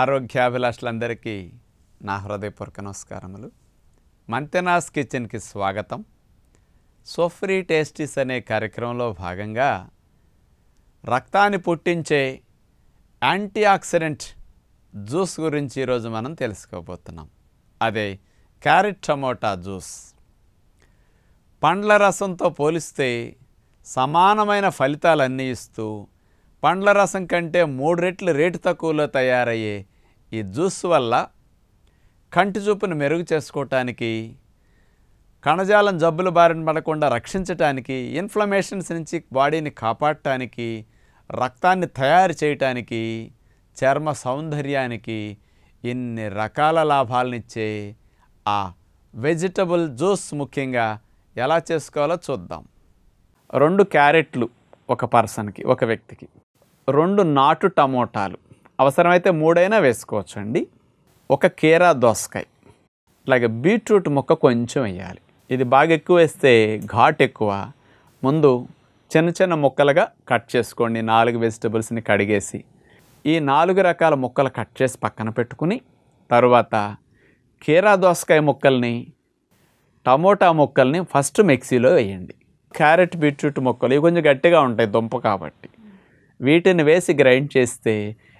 ఆరోగ్యాభిలాషులందరికీ నా హృదయపూర్వక నమస్కారములు మంతెనాస్ కిచెన్కి స్వాగతం సోఫ్రీ టేస్టీస్ అనే కార్యక్రమంలో భాగంగా రక్తాన్ని పుట్టించే యాంటీ ఆక్సిడెంట్ జ్యూస్ గురించి ఈరోజు మనం తెలుసుకోబోతున్నాం అదే క్యారెట్ టమోటా జ్యూస్ పండ్ల రసంతో పోలిస్తే సమానమైన ఫలితాలన్నీ ఇస్తూ పండ్ల రసం కంటే మూడు రెట్లు రేటు తక్కువలో తయారయ్యే ఈ జ్యూస్ వల్ల కంటి చూపును మెరుగు చేసుకోవటానికి కణజాలం జబ్బులు బారిన పడకుండా రక్షించటానికి ఇన్ఫ్లమేషన్స్ నుంచి బాడీని కాపాడటానికి రక్తాన్ని తయారు చేయటానికి చర్మ సౌందర్యానికి ఇన్ని రకాల లాభాలనిచ్చే ఆ వెజిటబుల్ జ్యూస్ ముఖ్యంగా ఎలా చేసుకోవాలో చూద్దాం రెండు క్యారెట్లు ఒక పర్సన్కి ఒక వ్యక్తికి రెండు నాటు టమోటాలు అవసరమైతే మూడైనా వేసుకోవచ్చు అండి ఒక కేరా దోసకాయ అలాగే బీట్రూట్ మొక్క కొంచెం వేయాలి ఇది బాగా ఎక్కువ వేస్తే ఘాట్ ఎక్కువ ముందు చిన్న చిన్న ముక్కలుగా కట్ చేసుకోండి నాలుగు వెజిటబుల్స్ని కడిగేసి ఈ నాలుగు రకాల ముక్కలు కట్ చేసి పక్కన పెట్టుకుని తర్వాత కీరా దోసకాయ ముక్కల్ని టమోటా ముక్కల్ని ఫస్ట్ మిక్సీలో వేయండి క్యారెట్ బీట్రూట్ ముక్కలు ఇవి కొంచెం గట్టిగా ఉంటాయి దుంప కాబట్టి వీటిని వేసి గ్రైండ్ చేస్తే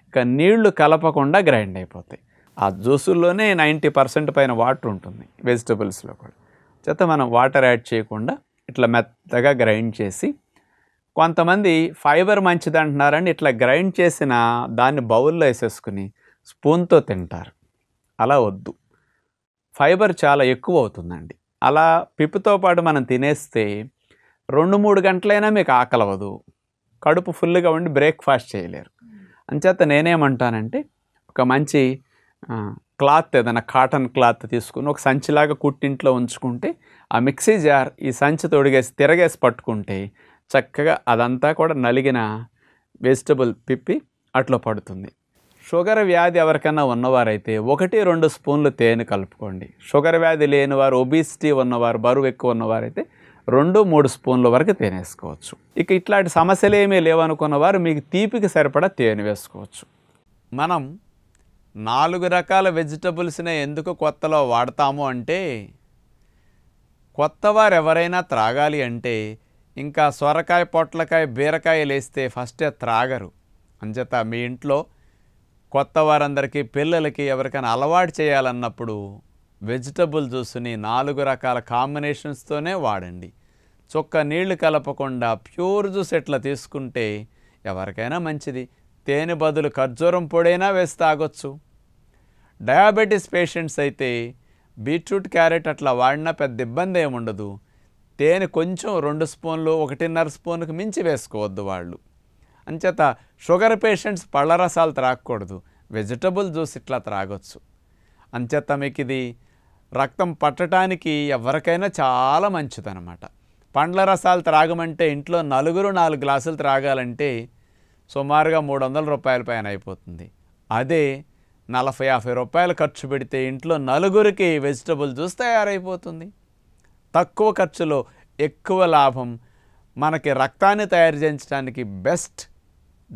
ఇక నీళ్లు కలపకుండా గ్రైండ్ అయిపోతాయి ఆ జ్యూసుల్లోనే నైంటీ పర్సెంట్ పైన వాటర్ ఉంటుంది వెజిటబుల్స్లో కూడా చేత మనం వాటర్ యాడ్ చేయకుండా ఇట్లా మెత్తగా గ్రైండ్ చేసి కొంతమంది ఫైబర్ మంచిది అంటున్నారని ఇట్లా గ్రైండ్ చేసిన దాన్ని బౌల్లో వేసేసుకుని స్పూన్తో తింటారు అలా వద్దు ఫైబర్ చాలా ఎక్కువ అవుతుందండి అలా పిప్పుతో పాటు మనం తినేస్తే రెండు మూడు గంటలైనా మీకు ఆకలవదు కడుపు ఫుల్గా ఉండి బ్రేక్ఫాస్ట్ చేయలేరు అంచేత నేనేమంటానంటే ఒక మంచి క్లాత్ ఏదైనా కాటన్ క్లాత్ తీసుకుని ఒక సంచిలాగా కుట్టింట్లో ఉంచుకుంటే ఆ మిక్సీ జార్ ఈ సంచి తొడిగేసి తిరగేసి పట్టుకుంటే చక్కగా అదంతా కూడా నలిగిన వెజిటబుల్ పిప్పి అట్లా పడుతుంది షుగర్ వ్యాధి ఎవరికైనా ఉన్నవారైతే ఒకటి రెండు స్పూన్లు తేనె కలుపుకోండి షుగర్ వ్యాధి లేనివారు ఒబీసిటీ ఉన్నవారు బరువు ఎక్కువ ఉన్నవారైతే రెండు మూడు స్పూన్ల వరకు తేనె వేసుకోవచ్చు ఇక ఇట్లాంటి సమస్యలు ఏమీ లేవనుకున్న వారు మీకు తీపికి సరిపడా తేనె వేసుకోవచ్చు మనం నాలుగు రకాల వెజిటబుల్స్ని ఎందుకు కొత్తలో వాడతాము అంటే కొత్త వారు ఎవరైనా త్రాగాలి అంటే ఇంకా సొరకాయ పొట్లకాయ బీరకాయలు వేస్తే ఫస్టే త్రాగరు అంచేత మీ ఇంట్లో కొత్త వారందరికీ పిల్లలకి ఎవరికైనా అలవాటు చేయాలన్నప్పుడు వెజిటబుల్ జ్యూస్ని నాలుగు రకాల కాంబినేషన్స్తోనే వాడండి చొక్క నీళ్లు కలపకుండా ప్యూర్ జ్యూస్ ఎట్లా తీసుకుంటే ఎవరికైనా మంచిది తేనె బదులు ఖర్జూరం పొడైనా వేసి తాగొచ్చు డయాబెటీస్ పేషెంట్స్ అయితే బీట్రూట్ క్యారెట్ అట్లా వాడినా పెద్ద ఇబ్బంది ఏముండదు తేనె కొంచెం రెండు స్పూన్లు ఒకటిన్నర స్పూన్కి మించి వేసుకోవద్దు వాళ్ళు అంచేత షుగర్ పేషెంట్స్ పళ్ళ రసాలు త్రాగకూడదు వెజిటబుల్ జ్యూస్ ఇట్లా త్రాగొచ్చు అంచేత మీకు ఇది రక్తం పట్టడానికి ఎవరికైనా చాలా మంచిదనమాట పండ్ల రసాలు త్రాగమంటే ఇంట్లో నలుగురు నాలుగు గ్లాసులు త్రాగాలంటే సుమారుగా మూడు వందల రూపాయల పైన అయిపోతుంది అదే నలభై యాభై రూపాయలు ఖర్చు పెడితే ఇంట్లో నలుగురికి వెజిటబుల్ జ్యూస్ తయారైపోతుంది తక్కువ ఖర్చులో ఎక్కువ లాభం మనకి రక్తాన్ని తయారు చేయించడానికి బెస్ట్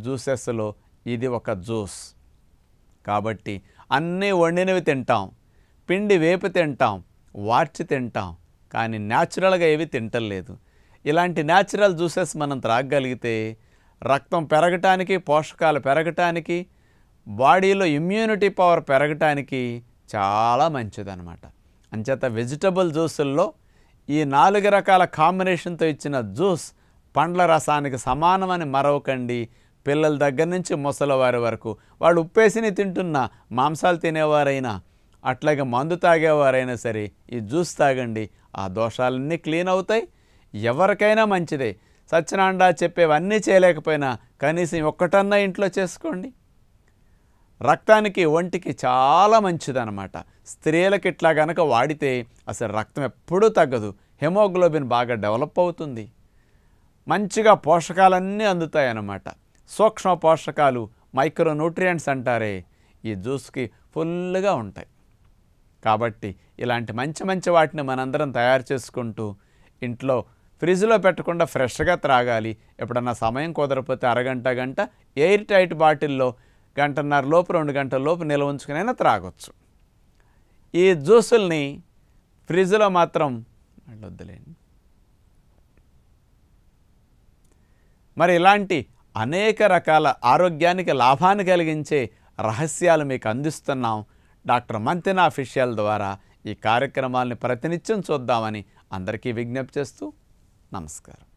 జ్యూసెస్లో ఇది ఒక జ్యూస్ కాబట్టి అన్నీ వండినవి తింటాం పిండి వేపు తింటాం వార్చి తింటాం కానీ న్యాచురల్గా ఏవి తింటలేదు ఇలాంటి న్యాచురల్ జ్యూసెస్ మనం త్రాగగలిగితే రక్తం పెరగటానికి పోషకాలు పెరగటానికి బాడీలో ఇమ్యూనిటీ పవర్ పెరగటానికి చాలా అనమాట అంచేత వెజిటబుల్ జ్యూసుల్లో ఈ నాలుగు రకాల కాంబినేషన్తో ఇచ్చిన జ్యూస్ పండ్ల రసానికి సమానమని మరవకండి పిల్లల దగ్గర నుంచి ముసలవారి వరకు వాళ్ళు ఉప్పేసిని తింటున్నా మాంసాలు తినేవారైనా అట్లాగే మందు తాగేవారైనా సరే ఈ జ్యూస్ తాగండి ఆ దోషాలన్నీ క్లీన్ అవుతాయి ఎవరికైనా మంచిదే సత్యనారాయణ చెప్పేవన్నీ చేయలేకపోయినా కనీసం ఒక్కటన్నా ఇంట్లో చేసుకోండి రక్తానికి ఒంటికి చాలా మంచిదన్నమాట స్త్రీలకు ఇట్లా గనక వాడితే అసలు రక్తం ఎప్పుడూ తగ్గదు హెమోగ్లోబిన్ బాగా డెవలప్ అవుతుంది మంచిగా పోషకాలన్నీ అందుతాయి అన్నమాట సూక్ష్మ పోషకాలు మైక్రోన్యూట్రియంట్స్ అంటారే ఈ జ్యూస్కి ఫుల్గా ఉంటాయి కాబట్టి ఇలాంటి మంచి మంచి వాటిని మనందరం తయారు చేసుకుంటూ ఇంట్లో ఫ్రిడ్జ్లో పెట్టకుండా ఫ్రెష్గా త్రాగాలి ఎప్పుడన్నా సమయం కుదరపోతే అరగంట గంట ఎయిర్ టైట్ బాటిల్లో గంటన్నర లోపు రెండు గంటల లోపు నిల్వ ఉంచుకునైనా త్రాగొచ్చు ఈ జ్యూసుల్ని ఫ్రిడ్జ్లో మాత్రం వద్దులేండి మరి ఇలాంటి అనేక రకాల ఆరోగ్యానికి లాభాన్ని కలిగించే రహస్యాలు మీకు అందిస్తున్నాం డాక్టర్ మంతెన అఫీషియల్ ద్వారా ఈ కార్యక్రమాలని ప్రతినిత్యం చూద్దామని అందరికీ విజ్ఞప్తి చేస్తూ నమస్కారం